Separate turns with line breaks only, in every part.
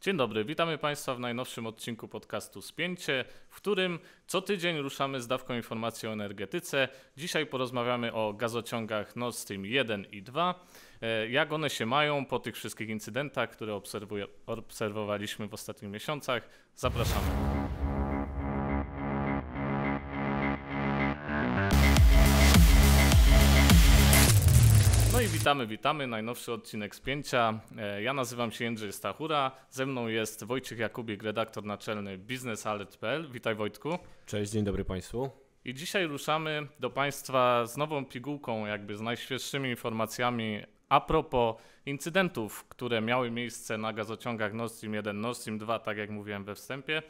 Dzień dobry, witamy Państwa w najnowszym odcinku podcastu Spięcie, w którym co tydzień ruszamy z dawką informacji o energetyce. Dzisiaj porozmawiamy o gazociągach Nord Stream 1 i 2, e, jak one się mają po tych wszystkich incydentach, które obserwowaliśmy w ostatnich miesiącach. Zapraszamy. witamy, witamy. Najnowszy odcinek Spięcia. E, ja nazywam się Jędrzej Stachura. Ze mną jest Wojciech Jakubik, redaktor naczelny biznesalert.pl. Witaj Wojtku.
Cześć, dzień dobry Państwu.
I dzisiaj ruszamy do Państwa z nową pigułką, jakby z najświeższymi informacjami a propos incydentów, które miały miejsce na gazociągach Nord Stream 1, Nord Stream 2, tak jak mówiłem we wstępie.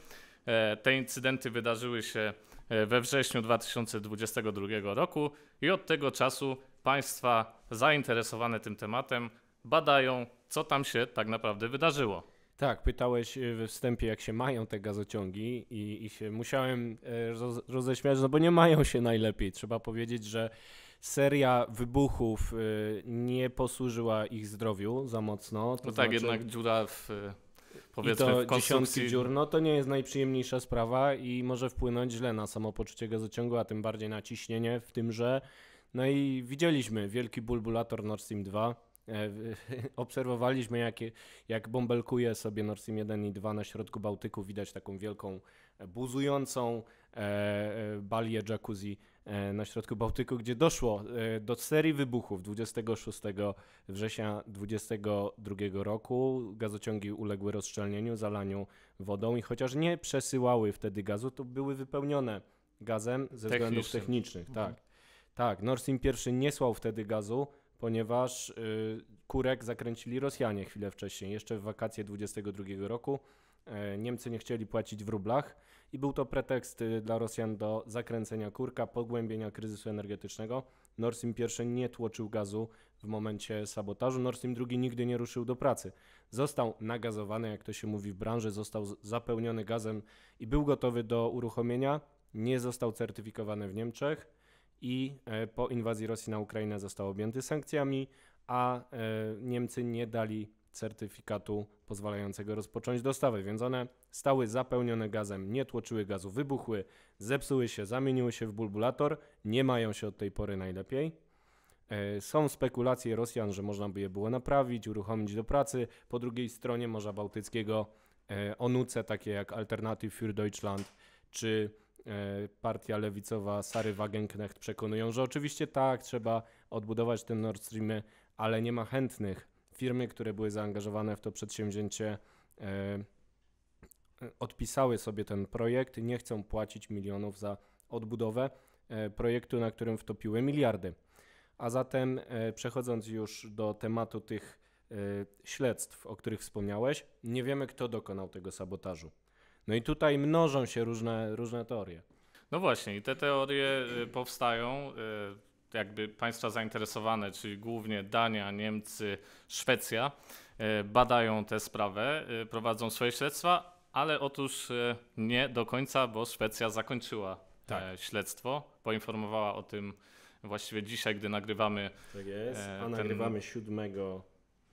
E, te incydenty wydarzyły się e, we wrześniu 2022 roku i od tego czasu państwa zainteresowane tym tematem badają, co tam się tak naprawdę wydarzyło.
Tak, pytałeś y, we wstępie, jak się mają te gazociągi, i, i się musiałem e, roześmiać, no bo nie mają się najlepiej. Trzeba powiedzieć, że seria wybuchów y, nie posłużyła ich zdrowiu za mocno. To no tak, znaczy, jednak
dziura w y,
powiedzmy, I to konstrukcji... dziesiątki dziur, no to nie jest najprzyjemniejsza sprawa i może wpłynąć źle na samopoczucie gazociągu, a tym bardziej na ciśnienie, w tym, że no i widzieliśmy wielki bulbulator Nord Stream 2. E, obserwowaliśmy, jak, jak bąbelkuje sobie Nord Stream 1 i 2 na środku Bałtyku. Widać taką wielką, e, buzującą e, balię jacuzzi na środku Bałtyku, gdzie doszło do serii wybuchów 26 września 2022 roku. Gazociągi uległy rozszczelnieniu, zalaniu wodą i chociaż nie przesyłały wtedy gazu, to były wypełnione gazem ze względów technicznych. Mhm. Tak. Tak, Nord Stream 1 nie słał wtedy gazu, ponieważ y, kurek zakręcili Rosjanie chwilę wcześniej, jeszcze w wakacje 22 roku. E, Niemcy nie chcieli płacić w rublach i był to pretekst y, dla Rosjan do zakręcenia kurka, pogłębienia kryzysu energetycznego. Nord Stream 1 nie tłoczył gazu w momencie sabotażu, Nord Stream 2 nigdy nie ruszył do pracy. Został nagazowany, jak to się mówi w branży, został zapełniony gazem i był gotowy do uruchomienia. Nie został certyfikowany w Niemczech i e, po inwazji Rosji na Ukrainę został objęty sankcjami, a e, Niemcy nie dali certyfikatu pozwalającego rozpocząć dostawy, więc one stały zapełnione gazem, nie tłoczyły gazu, wybuchły, zepsuły się, zamieniły się w bulbulator, nie mają się od tej pory najlepiej. E, są spekulacje Rosjan, że można by je było naprawić, uruchomić do pracy. Po drugiej stronie Morza Bałtyckiego ONUCE, takie jak Alternative für Deutschland czy E, partia lewicowa Sary Wagenknecht przekonują, że oczywiście tak, trzeba odbudować ten Nord Stream, ale nie ma chętnych. Firmy, które były zaangażowane w to przedsięwzięcie, e, e, odpisały sobie ten projekt, nie chcą płacić milionów za odbudowę projektu, na którym wtopiły miliardy. A zatem, przechodząc już do tematu tych śledztw, o których wspomniałeś, nie wiemy, kto dokonał tego sabotażu. No i tutaj mnożą się różne, różne teorie. No
właśnie, i te teorie y, powstają y, jakby państwa zainteresowane, czyli głównie Dania, Niemcy, Szwecja, y, badają tę sprawę, prowadzą swoje śledztwa, ale otóż nie do końca, bo Szwecja zakończyła e, tak. śledztwo, poinformowała o tym właściwie dzisiaj, gdy nagrywamy. Tak e, jest, a ten... nagrywamy
7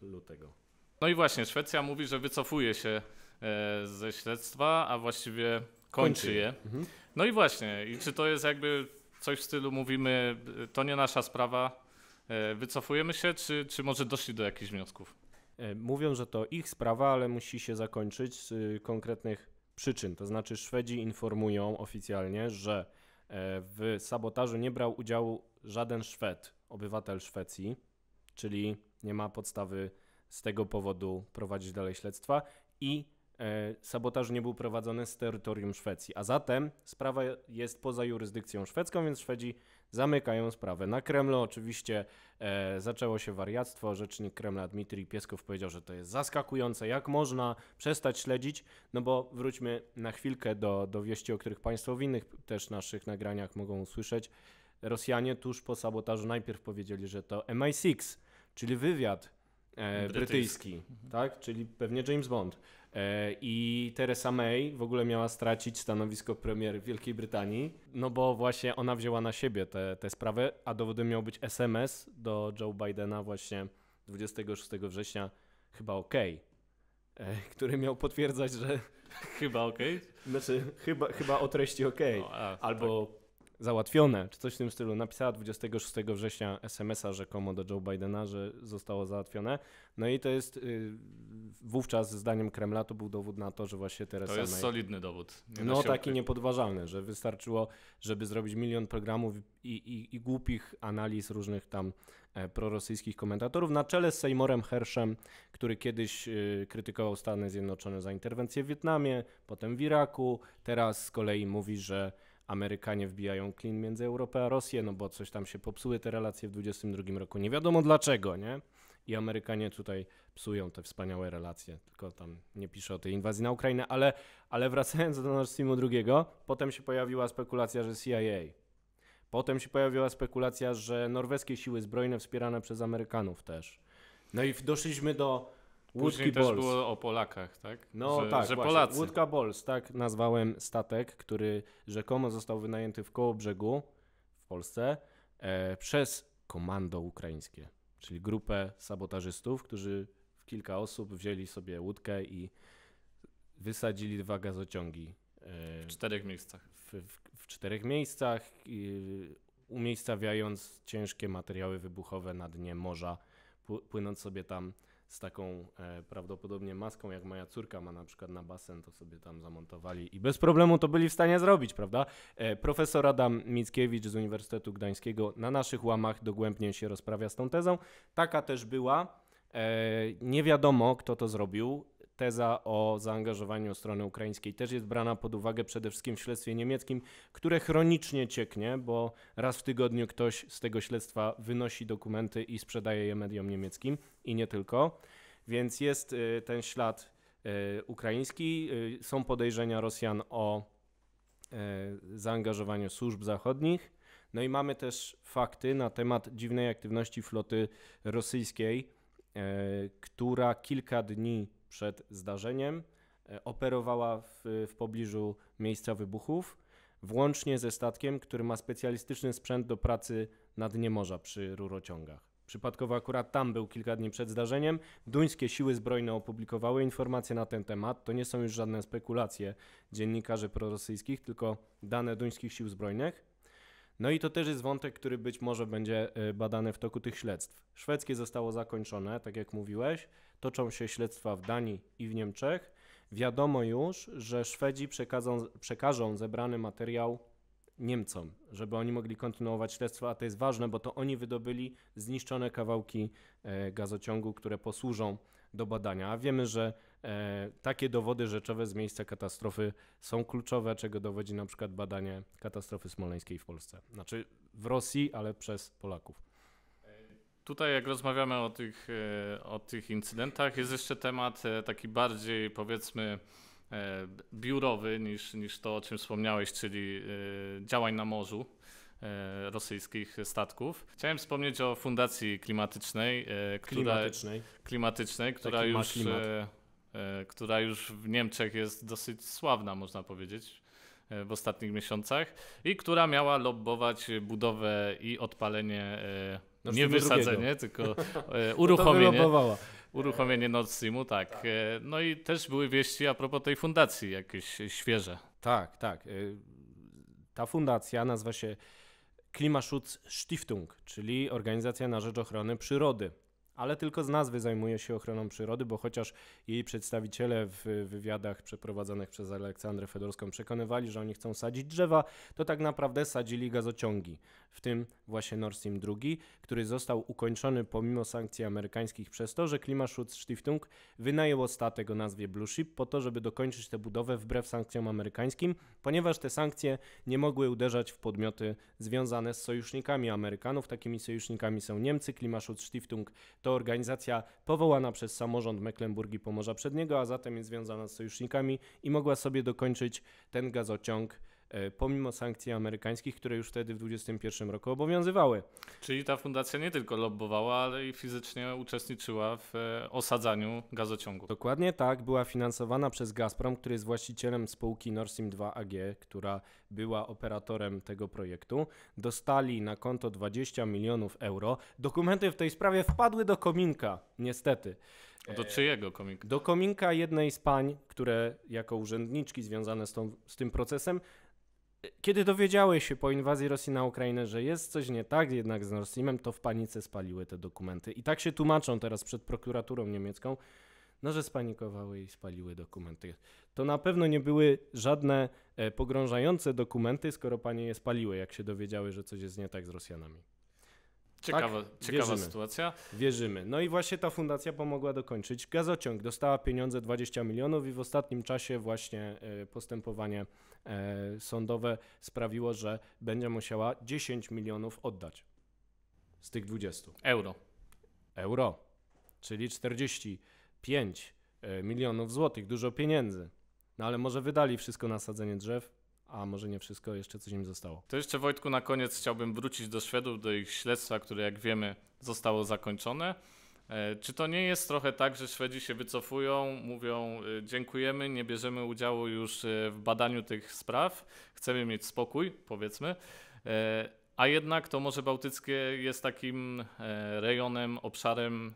lutego.
No i właśnie, Szwecja mówi, że wycofuje się E, ze śledztwa, a właściwie kończy, kończy. je. Mhm. No i właśnie, i czy to jest jakby coś w stylu mówimy, to nie nasza sprawa, e, wycofujemy się, czy, czy może doszli do jakichś wniosków?
E, mówią, że to ich sprawa, ale musi się zakończyć z y, konkretnych przyczyn. To znaczy, Szwedzi informują oficjalnie, że w sabotażu nie brał udziału żaden Szwed, obywatel Szwecji, czyli nie ma podstawy z tego powodu prowadzić dalej śledztwa i E, sabotaż nie był prowadzony z terytorium Szwecji, a zatem sprawa jest poza jurysdykcją szwedzką, więc Szwedzi zamykają sprawę. Na Kremlu oczywiście e, zaczęło się wariactwo. Rzecznik Kremla Dmitrij Pieskow powiedział, że to jest zaskakujące, jak można przestać śledzić, no bo wróćmy na chwilkę do, do wieści, o których Państwo w innych też naszych nagraniach mogą usłyszeć. Rosjanie tuż po sabotażu najpierw powiedzieli, że to MI6, czyli wywiad E, brytyjski, brytyjski tak? Czyli pewnie James Bond. E, I Theresa May w ogóle miała stracić stanowisko premier Wielkiej Brytanii, no bo właśnie ona wzięła na siebie tę sprawę, a dowodem miał być SMS do Joe Bidena właśnie 26 września, chyba OK, e, który miał potwierdzać, że... Chyba OK? Znaczy, chyba, chyba o treści OK, no, a, albo tak załatwione, czy coś w tym stylu. Napisała 26 września SMS-a rzekomo do Joe Bidena, że zostało załatwione. No i to jest y, wówczas, zdaniem Kremla, to był dowód na to, że właśnie teraz. To jest May... solidny dowód. Nie no taki niepodważalny, że wystarczyło, żeby zrobić milion programów i, i, i głupich analiz różnych tam e, prorosyjskich komentatorów na czele z Seymourem Herszem, który kiedyś y, krytykował Stany Zjednoczone za interwencję w Wietnamie, potem w Iraku, teraz z kolei mówi, że Amerykanie wbijają klin między Europę a Rosję, no bo coś tam się popsuły te relacje w 2022 roku. Nie wiadomo dlaczego, nie? I Amerykanie tutaj psują te wspaniałe relacje, tylko tam nie pisze o tej inwazji na Ukrainę, ale, ale wracając do Nord Streamu drugiego, potem się pojawiła spekulacja, że CIA. Potem się pojawiła spekulacja, że norweskie siły zbrojne wspierane przez Amerykanów też. No i doszliśmy do Łódki Balls. było o Polakach, tak? No że, tak, że Polacy. Łódka Bols, tak nazwałem statek, który rzekomo został wynajęty w koło brzegu w Polsce e, przez komando ukraińskie, czyli grupę sabotażystów, którzy w kilka osób wzięli sobie łódkę i wysadzili dwa gazociągi. E, w czterech miejscach. W, w, w czterech miejscach, i, umiejscawiając ciężkie materiały wybuchowe na dnie morza, płynąc sobie tam z taką e, prawdopodobnie maską, jak moja córka ma na przykład na basen, to sobie tam zamontowali i bez problemu to byli w stanie zrobić, prawda? E, profesor Adam Mickiewicz z Uniwersytetu Gdańskiego na naszych łamach dogłębnie się rozprawia z tą tezą. Taka też była. E, nie wiadomo, kto to zrobił teza o zaangażowaniu strony ukraińskiej też jest brana pod uwagę przede wszystkim w śledztwie niemieckim, które chronicznie cieknie, bo raz w tygodniu ktoś z tego śledztwa wynosi dokumenty i sprzedaje je mediom niemieckim i nie tylko. Więc jest y, ten ślad y, ukraiński, y, są podejrzenia Rosjan o zaangażowaniu służb zachodnich. No i mamy też fakty na temat dziwnej aktywności floty rosyjskiej, która kilka dni przed zdarzeniem e, operowała w, w pobliżu miejsca wybuchów, włącznie ze statkiem, który ma specjalistyczny sprzęt do pracy na dnie morza przy rurociągach. Przypadkowo akurat tam był kilka dni przed zdarzeniem. Duńskie siły zbrojne opublikowały informacje na ten temat. To nie są już żadne spekulacje dziennikarzy prorosyjskich, tylko dane duńskich sił zbrojnych. No i to też jest wątek, który być może będzie e, badany w toku tych śledztw. Szwedzkie zostało zakończone, tak jak mówiłeś. Toczą się śledztwa w Danii i w Niemczech. Wiadomo już, że Szwedzi przekazą, przekażą zebrany materiał Niemcom, żeby oni mogli kontynuować śledztwo, a to jest ważne, bo to oni wydobyli zniszczone kawałki e, gazociągu, które posłużą do badania. A wiemy, że e, takie dowody rzeczowe z miejsca katastrofy są kluczowe, czego dowodzi na przykład badanie katastrofy smoleńskiej w Polsce. Znaczy w Rosji, ale przez Polaków
tutaj jak rozmawiamy o tych, e, o tych incydentach, jest jeszcze temat e, taki bardziej powiedzmy e, biurowy niż, niż to, o czym wspomniałeś, czyli działań na morzu rosyjskich statków. Chciałem wspomnieć o Fundacji Klimatycznej, która, klimatycznej. która już która już w Niemczech jest dosyć sławna, można powiedzieć, w ostatnich miesiącach i która miała lobbować budowę i odpalenie no, nie wysadzenie, tylko e, no uruchomienie. No uruchomienie Nord Streamu, tak. tak. No i też były wieści a propos tej fundacji, jakieś świeże.
Tak, tak. E, ta fundacja nazywa się Klimaschutz Stiftung, czyli Organizacja na Rzecz Ochrony Przyrody ale tylko z nazwy zajmuje się ochroną przyrody, bo chociaż jej przedstawiciele w wywiadach przeprowadzanych przez Aleksandrę Fedorską przekonywali, że oni chcą sadzić drzewa, to tak naprawdę sadzili gazociągi, w tym właśnie Nord Stream 2, który został ukończony pomimo sankcji amerykańskich przez to, że Klimaschutzstiftung wynajęło statek o nazwie Blue Ship po to, żeby dokończyć tę budowę wbrew sankcjom amerykańskim, ponieważ te sankcje nie mogły uderzać w podmioty związane z sojusznikami Amerykanów. Takimi sojusznikami są Niemcy, Klimaschutzstiftung to to organizacja powołana przez samorząd Mecklenburgii Pomorza Przedniego, a zatem jest związana z sojusznikami i mogła sobie dokończyć ten gazociąg E, pomimo sankcji amerykańskich, które już wtedy w 2021 roku obowiązywały.
Czyli ta fundacja nie tylko lobbowała, ale i fizycznie uczestniczyła w e, osadzaniu gazociągu.
Dokładnie tak, była finansowana przez Gazprom, który jest właścicielem spółki Nord Stream 2 AG, która była operatorem tego projektu. Dostali na konto 20 milionów euro. Dokumenty w tej sprawie wpadły do kominka, niestety. Do czyjego kominka? Do kominka jednej z pań, które jako urzędniczki związane z, tą, z tym procesem kiedy dowiedziałeś się po inwazji Rosji na Ukrainę, że jest coś nie tak jednak z Nord Streamem, to w panice spaliły te dokumenty. I tak się tłumaczą teraz przed prokuraturą niemiecką, no że spanikowały i spaliły dokumenty. To na pewno nie były żadne e, pogrążające dokumenty, skoro panie je spaliły, jak się dowiedziały, że coś jest nie tak z Rosjanami. Tak? Ciekawa, tak? ciekawa Wierzymy. sytuacja. Wierzymy. No i właśnie ta fundacja pomogła dokończyć gazociąg. Dostała pieniądze 20 milionów i w ostatnim czasie właśnie e, postępowanie e, sądowe sprawiło, że będzie musiała 10 milionów oddać z tych 20. Euro. Euro, czyli 45 e, milionów złotych, dużo pieniędzy. No ale może wydali wszystko na sadzenie drzew? a może nie wszystko, jeszcze coś im zostało. To
jeszcze Wojtku na koniec chciałbym wrócić do Szwedów, do ich śledztwa, które jak wiemy zostało zakończone. E, czy to nie jest trochę tak, że Szwedzi się wycofują, mówią e, dziękujemy, nie bierzemy udziału już e, w badaniu tych spraw, chcemy mieć spokój, powiedzmy, a jednak to Morze Bałtyckie jest takim rejonem, obszarem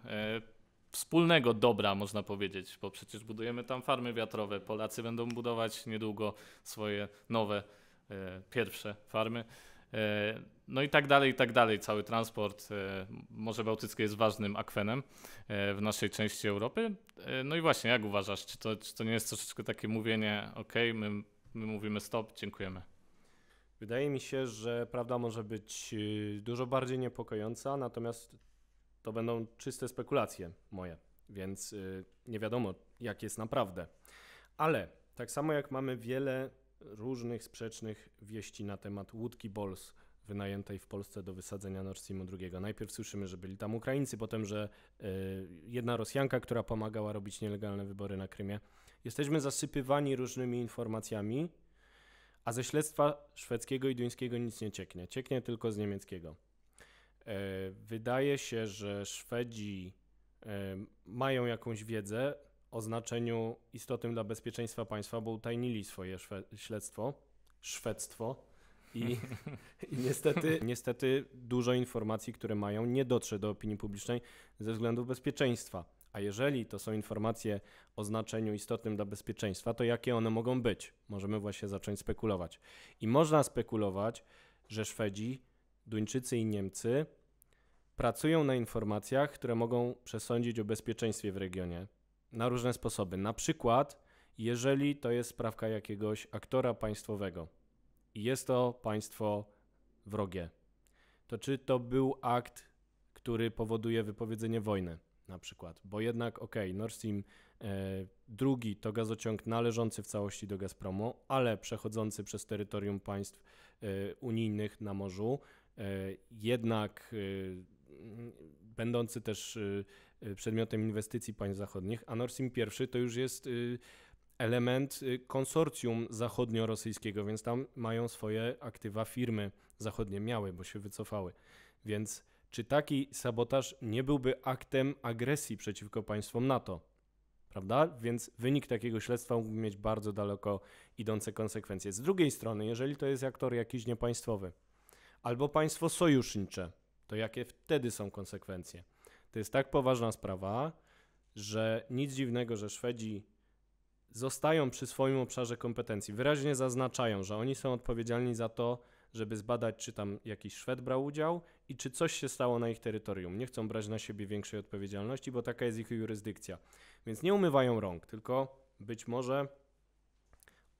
wspólnego dobra, można powiedzieć, bo przecież budujemy tam farmy wiatrowe. Polacy będą budować niedługo swoje nowe, e, pierwsze farmy. E, no i tak dalej, i tak dalej. Cały transport, e, Morze Bałtyckie jest ważnym akwenem e, w naszej części Europy. E, no i właśnie, jak uważasz, czy to, czy to nie jest troszeczkę takie mówienie, ok, my, my mówimy stop, dziękujemy?
Wydaje mi się, że prawda może być y, dużo bardziej niepokojąca, natomiast to będą czyste spekulacje moje, więc y, nie wiadomo, jak jest naprawdę. Ale tak samo jak mamy wiele różnych sprzecznych wieści na temat łódki Bols wynajętej w Polsce do wysadzenia Nord Streamu II. Najpierw słyszymy, że byli tam Ukraińcy, potem, że y, jedna Rosjanka, która pomagała robić nielegalne wybory na Krymie. Jesteśmy zasypywani różnymi informacjami, a ze śledztwa szwedzkiego i duńskiego nic nie cieknie. Cieknie tylko z niemieckiego. E, wydaje się, że Szwedzi e, mają jakąś wiedzę o znaczeniu istotnym dla bezpieczeństwa państwa, bo utajnili swoje szwe śledztwo, szwedztwo. I, I, niestety, niestety dużo informacji, które mają, nie dotrze do opinii publicznej ze względów bezpieczeństwa. A jeżeli to są informacje o znaczeniu istotnym dla bezpieczeństwa, to jakie one mogą być? Możemy właśnie zacząć spekulować. I można spekulować, że Szwedzi Duńczycy i Niemcy pracują na informacjach, które mogą przesądzić o bezpieczeństwie w regionie na różne sposoby. Na przykład, jeżeli to jest sprawka jakiegoś aktora państwowego i jest to państwo wrogie, to czy to był akt, który powoduje wypowiedzenie wojny? Na przykład, bo jednak, ok, Nord Stream e, drugi to gazociąg należący w całości do Gazpromu, ale przechodzący przez terytorium państw e, unijnych na morzu, E, jednak e, będący też e, przedmiotem inwestycji państw zachodnich, a Stream I to już jest element konsorcjum zachodnio-rosyjskiego, więc tam mają swoje aktywa firmy zachodnie, miały, bo się wycofały. Więc czy taki sabotaż nie byłby aktem agresji przeciwko państwom NATO? Prawda? Więc wynik takiego śledztwa mógłby mieć bardzo daleko idące konsekwencje. Z drugiej strony, jeżeli to jest aktor jakiś niepaństwowy, albo państwo sojusznicze, to jakie wtedy są konsekwencje? To jest tak poważna sprawa, że nic dziwnego, że Szwedzi zostają przy swoim obszarze kompetencji. Wyraźnie zaznaczają, że oni są odpowiedzialni za to, żeby zbadać, czy tam jakiś Szwed brał udział i czy coś się stało na ich terytorium. Nie chcą brać na siebie większej odpowiedzialności, bo taka jest ich jurysdykcja. Więc nie umywają rąk, tylko być może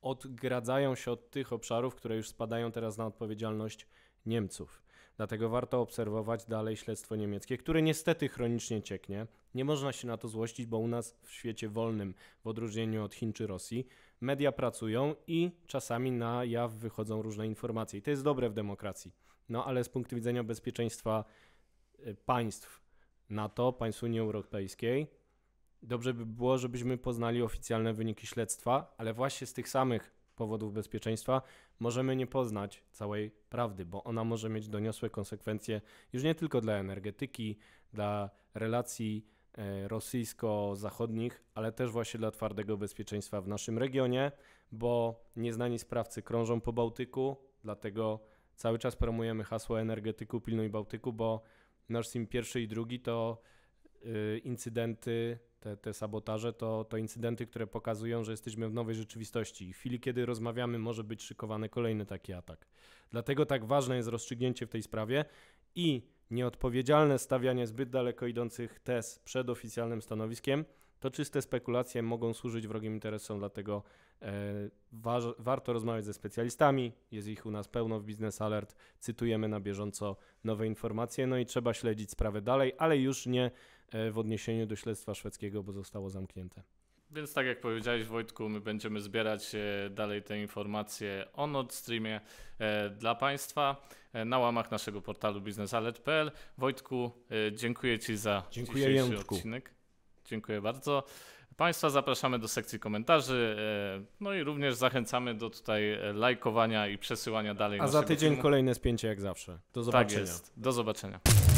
odgradzają się od tych obszarów, które już spadają teraz na odpowiedzialność Niemców. Dlatego warto obserwować dalej śledztwo niemieckie, które niestety chronicznie cieknie. Nie można się na to złościć, bo u nas w świecie wolnym, w odróżnieniu od Chin czy Rosji, media pracują i czasami na jaw wychodzą różne informacje. I to jest dobre w demokracji. No ale z punktu widzenia bezpieczeństwa y, państw NATO, państw Unii Europejskiej, dobrze by było, żebyśmy poznali oficjalne wyniki śledztwa, ale właśnie z tych samych powodów bezpieczeństwa, możemy nie poznać całej prawdy, bo ona może mieć doniosłe konsekwencje już nie tylko dla energetyki, dla relacji e, rosyjsko-zachodnich, ale też właśnie dla twardego bezpieczeństwa w naszym regionie, bo nieznani sprawcy krążą po Bałtyku, dlatego cały czas promujemy hasło energetyku pilnuj Bałtyku, bo Nord Stream pierwszy i drugi to e, incydenty te, te sabotaże to, to incydenty, które pokazują, że jesteśmy w nowej rzeczywistości i w chwili, kiedy rozmawiamy, może być szykowany kolejny taki atak. Dlatego tak ważne jest rozstrzygnięcie w tej sprawie i nieodpowiedzialne stawianie zbyt daleko idących tez przed oficjalnym stanowiskiem, to czyste spekulacje mogą służyć wrogim interesom, dlatego e, wa warto rozmawiać ze specjalistami. Jest ich u nas pełno w biznes Alert. Cytujemy na bieżąco nowe informacje, no i trzeba śledzić sprawę dalej, ale już nie E, w odniesieniu do śledztwa szwedzkiego, bo zostało zamknięte.
Więc tak jak powiedziałeś Wojtku, my będziemy zbierać e, dalej te informacje o Nord Streamie e, dla Państwa na łamach naszego portalu biznesalert.pl. Wojtku, dziękuję Ci za dziękuję dzisiejszy Jędrku. odcinek. Dziękuję bardzo. Państwa zapraszamy do sekcji komentarzy, no i również zachęcamy do tutaj lajkowania i przesyłania dalej. A za tydzień filmu.
kolejne spięcie jak zawsze. Do tak zobaczenia. Tak jest.
Do zobaczenia.